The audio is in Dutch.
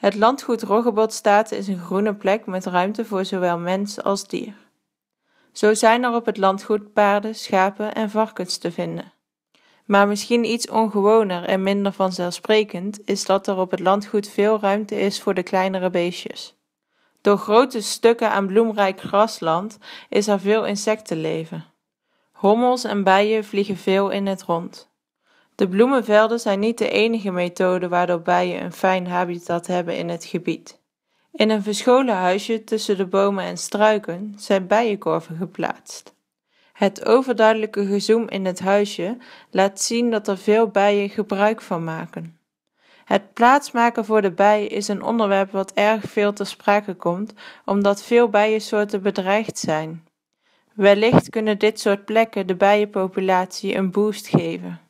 Het landgoed Roggebodstaat is een groene plek met ruimte voor zowel mens als dier. Zo zijn er op het landgoed paarden, schapen en varkens te vinden. Maar misschien iets ongewoner en minder vanzelfsprekend is dat er op het landgoed veel ruimte is voor de kleinere beestjes. Door grote stukken aan bloemrijk grasland is er veel insectenleven. Hommels en bijen vliegen veel in het rond. De bloemenvelden zijn niet de enige methode waardoor bijen een fijn habitat hebben in het gebied. In een verscholen huisje tussen de bomen en struiken zijn bijenkorven geplaatst. Het overduidelijke gezoem in het huisje laat zien dat er veel bijen gebruik van maken. Het plaatsmaken voor de bijen is een onderwerp wat erg veel ter sprake komt, omdat veel bijensoorten bedreigd zijn. Wellicht kunnen dit soort plekken de bijenpopulatie een boost geven.